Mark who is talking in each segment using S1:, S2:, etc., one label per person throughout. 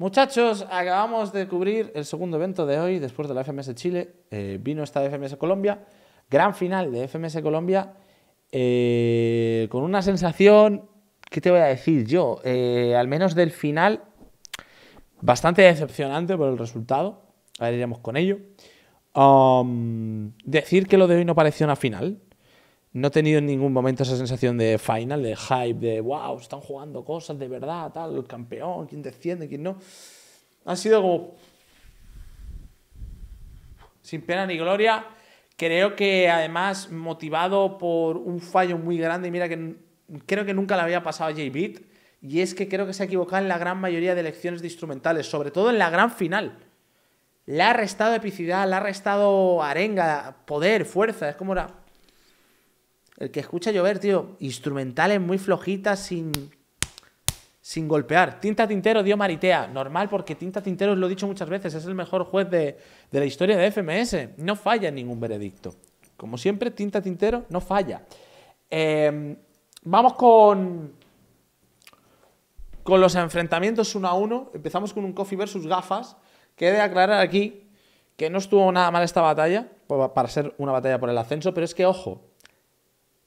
S1: Muchachos, acabamos de cubrir el segundo evento de hoy después de la FMS Chile. Eh, vino esta FMS Colombia, gran final de FMS Colombia, eh, con una sensación, ¿qué te voy a decir yo? Eh, al menos del final, bastante decepcionante por el resultado. ver, iremos con ello. decir que lo de hoy no pareció una final, no he tenido en ningún momento esa sensación de final, de hype, de wow, están jugando cosas de verdad, tal, el campeón, quién desciende, quién no. Ha sido como. Sin pena ni gloria. Creo que además motivado por un fallo muy grande, y mira que creo que nunca le había pasado a j y es que creo que se ha equivocado en la gran mayoría de elecciones de instrumentales, sobre todo en la gran final. Le ha restado epicidad, le ha restado arenga, poder, fuerza, es como la... El que escucha llover, tío, instrumentales muy flojitas, sin, sin golpear. Tinta Tintero dio Maritea. Normal, porque Tinta Tintero, os lo he dicho muchas veces, es el mejor juez de, la historia de FMS. No falla en ningún veredicto. Como siempre, Tinta Tintero no falla. Em, vamos con, con los enfrentamientos uno a uno. Empezamos con un Coffee versus Gafas. Que he de aclarar aquí que no estuvo nada mal esta batalla, para ser una batalla por el ascenso, pero es que, ojo,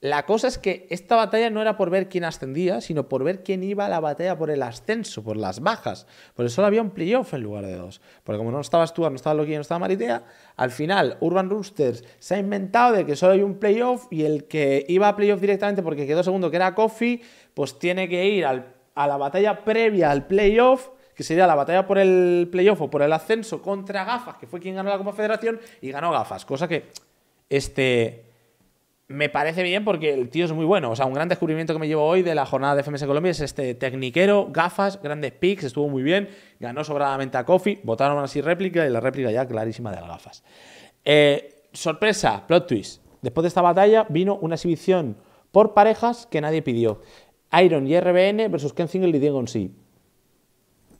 S1: la cosa es que esta batalla no era por ver quién ascendía, sino por ver quién iba a la batalla por el ascenso, por las bajas. Por eso había un playoff en lugar de dos. Porque como no estaba Stuart, no estaba Loki, no estaba Maritea, al final Urban Roosters se ha inventado de que solo hay un playoff y el que iba a playoff directamente porque quedó segundo, que era Coffee, pues tiene que ir a la batalla previa al playoff que sería la batalla por el playoff o por el ascenso contra Gafas, que fue quien ganó la Copa Federación, y ganó Gafas, cosa que este, me parece bien porque el tío es muy bueno. O sea, un gran descubrimiento que me llevo hoy de la jornada de FMS Colombia es este tecniquero, gafas, grandes picks, estuvo muy bien, ganó sobradamente a Coffee, votaron así réplica y la réplica ya clarísima de las gafas. Eh, sorpresa, plot twist. Después de esta batalla vino una exhibición por parejas que nadie pidió. Iron y RBN versus Ken Single y Diego sí.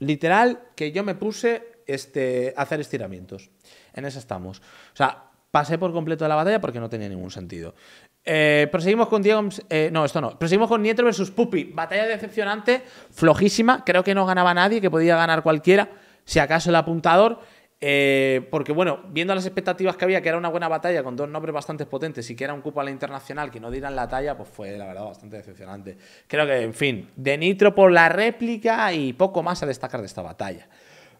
S1: Literal que yo me puse este, a hacer estiramientos. En esa estamos. O sea, pasé por completo de la batalla porque no tenía ningún sentido. Eh, proseguimos con Diego. Eh, no, esto no. Proseguimos con Nietro versus Pupi. Batalla decepcionante, flojísima. Creo que no ganaba nadie, que podía ganar cualquiera, si acaso el apuntador. Eh, porque, bueno, viendo las expectativas que había, que era una buena batalla con dos nombres bastante potentes y que era un cupo a la internacional que no dieran la talla, pues fue, la verdad, bastante decepcionante. Creo que, en fin, de Nitro por la réplica y poco más a destacar de esta batalla.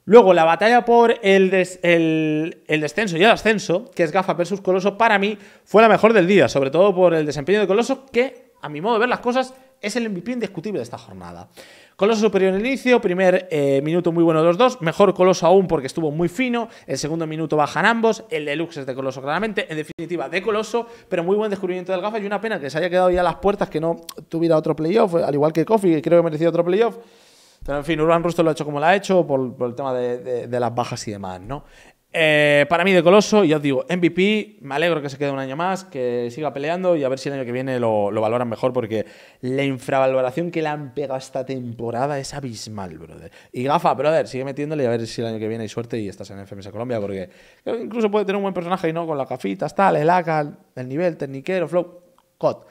S1: Luego, la batalla por el, descenso y el ascenso, que es Gafa versus Coloso, para mí fue la mejor del día, sobre todo por el desempeño de Coloso, que, a mi modo de ver las cosas, es el MVP indiscutible de esta jornada. Coloso superior en el inicio, primer eh, minuto muy bueno de los dos, mejor Coloso aún porque estuvo muy fino, el segundo minuto bajan ambos, el deluxe es de Coloso claramente, en definitiva de Coloso, pero muy buen descubrimiento del Gafa y una pena que se haya quedado ya a las puertas, que no tuviera otro playoff, al igual que Kofi, que creo que merecía otro playoff. Pero en fin, Urban Rusto lo ha hecho como lo ha hecho por, el tema de, las bajas y demás, ¿no? Eh, para mí, de Coloso, ya os digo, MVP, me alegro que se quede un año más, que siga peleando y a ver si el año que viene lo, valoran mejor, porque la infravaloración que le han pegado esta temporada es abismal, brother. Y Gafa, brother, sigue metiéndole y a ver si el año que viene hay suerte y estás en FMS Colombia, porque incluso puede tener un buen personaje y no con las gafitas, tal, el ACA, el nivel, tecniquero, flow, cot.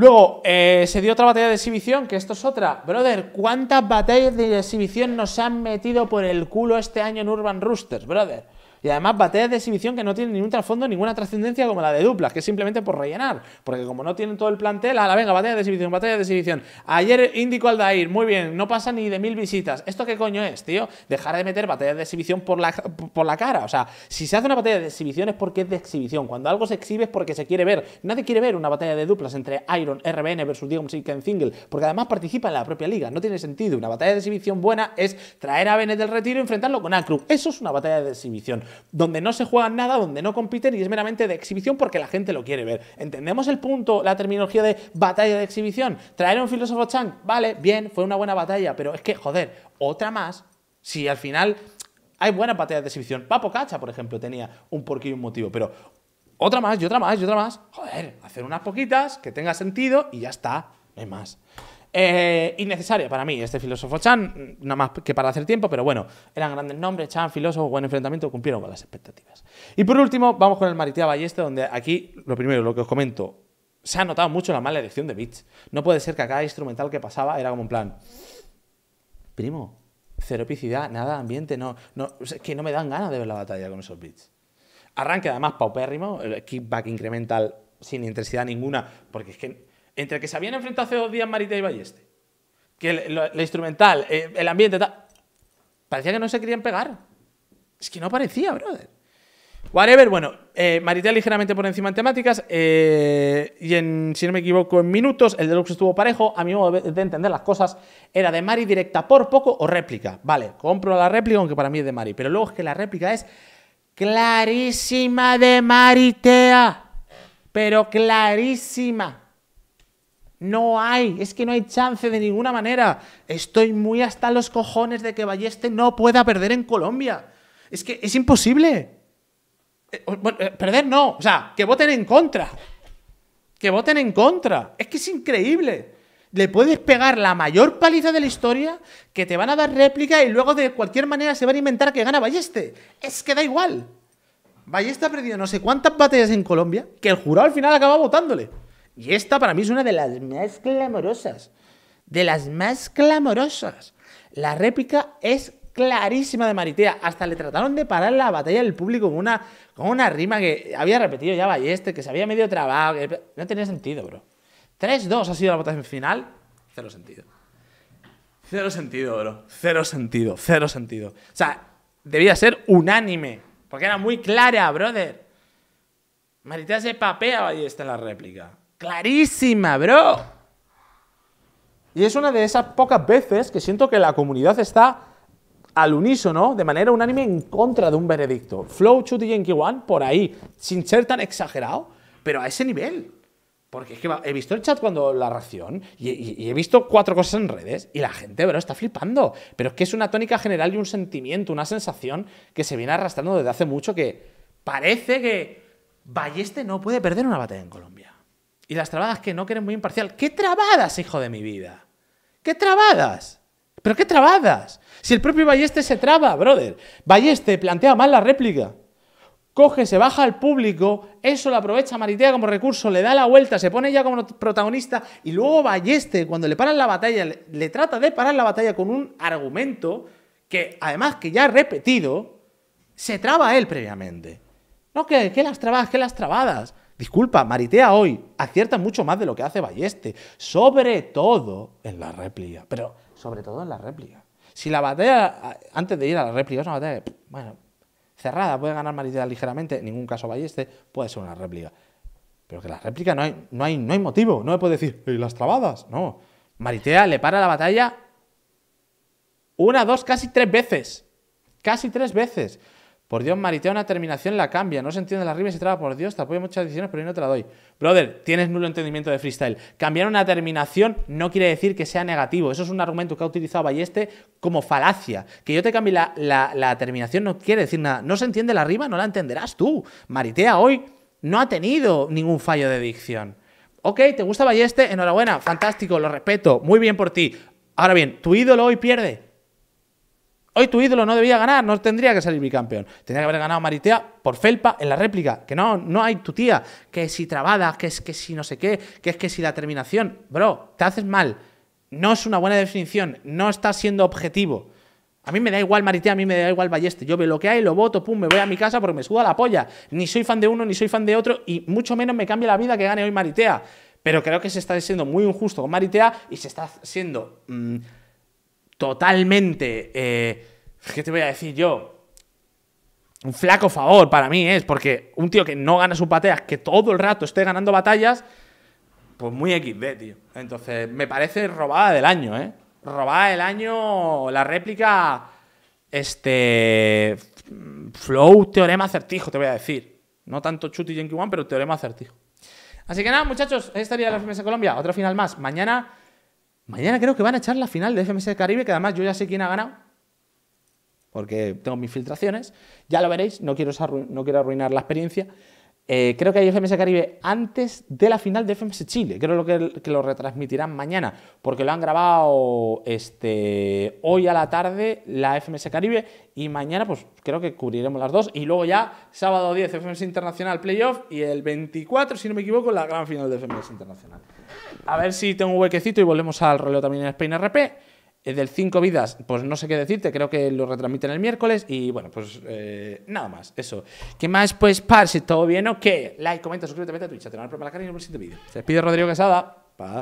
S1: Luego, eh, se dio otra batalla de exhibición, que esto es otra. Brother, ¿cuántas batallas de exhibición nos han metido por el culo este año en Urban Roosters, brother? Y además batallas de exhibición que no tienen ningún trasfondo, ninguna trascendencia como la de duplas, que es simplemente por rellenar. Porque como no tienen todo el plantel, a la venga, batalla de exhibición, batalla de exhibición. Ayer indico Aldair, muy bien, no pasa ni de mil visitas. ¿Esto qué coño es, tío? Dejar de meter batallas de exhibición por la, por la cara. O sea, si se hace una batalla de exhibición es porque es de exhibición. Cuando algo se exhibe es porque se quiere ver. Nadie quiere ver una batalla de duplas entre Iron, RBN versus Diego en Single, porque además participa en la propia liga. No tiene sentido. Una batalla de exhibición buena es traer a Vene del retiro y enfrentarlo con Acru. Eso es una batalla de exhibición donde no se juega nada, donde no compiten y es meramente de exhibición porque la gente lo quiere ver. ¿Entendemos el punto, la terminología de batalla de exhibición? Traer a un filósofo Chang, vale, bien, fue una buena batalla, pero es que, joder, otra más, si al final hay buenas batallas de exhibición. Papo Cacha, por ejemplo, tenía un porqué y un motivo, pero otra más, y otra más, y otra más. Joder, hacer unas poquitas que tenga sentido y ya está, no hay más innecesario eh, innecesaria para mí este filósofo Chan, nada más que para hacer tiempo, pero bueno, eran grandes nombres, Chan, filósofo, buen enfrentamiento, cumplieron con las expectativas. Y por último, vamos con el Maritea Balleste, donde aquí, lo primero, lo que os comento, se ha notado mucho la mala elección de beats. No puede ser que a cada instrumental que pasaba era como un plan, primo, cero epicidad, nada, ambiente, no, no, es que no me dan ganas de ver la batalla con esos beats. Arranque además paupérrimo, el kickback incremental sin intensidad ninguna, porque es que entre que se habían enfrentado hace dos días Marita y Balleste, que la instrumental, eh, el ambiente, parecía que no se querían pegar. Es que no parecía, brother. Whatever, bueno, eh, Maritea ligeramente por encima en temáticas eh, y en, si no me equivoco, en minutos, el deluxe estuvo parejo, a mi modo de entender las cosas, era de Mari directa por poco o réplica. Vale, compro la réplica, aunque para mí es de Mari, pero luego es que la réplica es clarísima de Maritea, pero clarísima. No hay, es que no hay chance de ninguna manera. Estoy muy hasta los cojones de que Balleste no pueda perder en Colombia. Es que es imposible. Eh, eh, perder no, o sea, que voten en contra. Que voten en contra. Es que es increíble. Le puedes pegar la mayor paliza de la historia, que te van a dar réplica y luego de cualquier manera se van a inventar que gana Balleste. Es que da igual. Balleste ha perdido no sé cuántas batallas en Colombia, que el jurado al final acaba votándole. Y esta para mí es una de las más clamorosas. De las más clamorosas. La réplica es clarísima de Maritea. Hasta le trataron de parar la batalla del público con una, con una rima que había repetido ya Ballester, que se había medio trabado. no tenía sentido, bro. 3-2 ha sido la votación final. Cero sentido. Cero sentido, bro. Cero sentido, cero sentido. O sea, debía ser unánime. Porque era muy clara, brother. Maritea se papea Ballester en la réplica. Clarísima, bro. Y es una de esas pocas veces que siento que la comunidad está al unísono, de manera unánime, en contra de un veredicto. Flow, Chuti y Yankee One, por ahí, sin ser tan exagerado, pero a ese nivel. Porque es que he visto el chat cuando la ración y, he visto cuatro cosas en redes y la gente, bro, está flipando. Pero es que es una tónica general y un sentimiento, una sensación que se viene arrastrando desde hace mucho que parece que Balleste no puede perder una batalla en Colombia. Y las trabadas que no, quieren muy imparcial. ¿Qué trabadas, hijo de mi vida? ¿Qué trabadas? ¿Pero qué trabadas? Si el propio Balleste se traba, brother. Balleste plantea mal la réplica. Coge, se baja al público, eso lo aprovecha Maritea como recurso, le da la vuelta, se pone ya como protagonista y luego Balleste, cuando le paran la batalla, le, trata de parar la batalla con un argumento que además que ya ha repetido, se traba él previamente. No, que, que las trabadas, que las trabadas. Disculpa, Maritea hoy acierta mucho más de lo que hace Balleste, sobre todo en la réplica, pero sobre todo en la réplica. Si la batalla, antes de ir a la réplica, es una batalla, bueno, cerrada, puede ganar Maritea ligeramente, en ningún caso Balleste, puede ser una réplica. Pero que la réplica no hay, no hay, no hay motivo, no me puede decir, las trabadas? No. Maritea le para la batalla una, dos, casi tres veces. Casi tres veces. Por Dios, maritea una terminación, la cambia. No se entiende la rima y se traba. Por Dios, te apoyo muchas decisiones, pero yo no te la doy. Brother, tienes nulo entendimiento de freestyle. Cambiar una terminación no quiere decir que sea negativo. Eso es un argumento que ha utilizado Balleste como falacia. Que yo te cambie la, la, la terminación no quiere decir nada. No se entiende la rima, no la entenderás tú. Maritea hoy no ha tenido ningún fallo de dicción. Ok, ¿te gusta Balleste? Enhorabuena, fantástico, lo respeto. Muy bien por ti. Ahora bien, ¿tu ídolo hoy pierde? Hoy tu ídolo no debía ganar, no tendría que salir mi campeón. Tendría que haber ganado Maritea por Felpa en la réplica. Que no, no hay tu tía. Que si trabada, que es que si no sé qué, que es que si la terminación. Bro, te haces mal. No es una buena definición. No estás siendo objetivo. A mí me da igual Maritea, a mí me da igual Balleste. Yo veo lo que hay, lo voto, pum, me voy a mi casa porque me suda la polla. Ni soy fan de uno, ni soy fan de otro. Y mucho menos me cambia la vida que gane hoy Maritea. Pero creo que se está siendo muy injusto con Maritea y se está siendo. Mm, totalmente... Eh, ¿Qué te voy a decir yo? Un flaco favor para mí es, porque un tío que no gana sus pateas, que todo el rato esté ganando batallas, pues muy XD, tío. Entonces, me parece robada del año, ¿eh? Robada del año la réplica, este... Flow, teorema, acertijo, te voy a decir. No tanto Chuti y Yankee One, pero teorema, acertijo. Así que nada, muchachos, esta sería la FMS Colombia. Otro final más. Mañana Mañana creo que van a echar la final de FMS Caribe, que además yo ya sé quién ha ganado, porque tengo mis filtraciones. Ya lo veréis, no quiero, no quiero arruinar la experiencia. Eh, creo que hay FMS Caribe antes de la final de FMS Chile. Creo que, lo retransmitirán mañana, porque lo han grabado este, hoy a la tarde la FMS Caribe y mañana pues creo que cubriremos las dos. Y luego ya sábado 10 FMS Internacional Playoff y el 24, si no me equivoco, la gran final de FMS Internacional. A ver si tengo un huequecito y volvemos al rollo también en Spain RP. Eh, del 5 vidas, pues no sé qué decirte, creo que lo retransmiten el miércoles y bueno, pues eh, nada más, eso. ¿Qué más? Pues par, si todo bien o qué. Like, comenta, suscríbete, a Twitch, te van a la cara y nos vemos en el siguiente vídeo. Se despide Rodrigo Casada. pa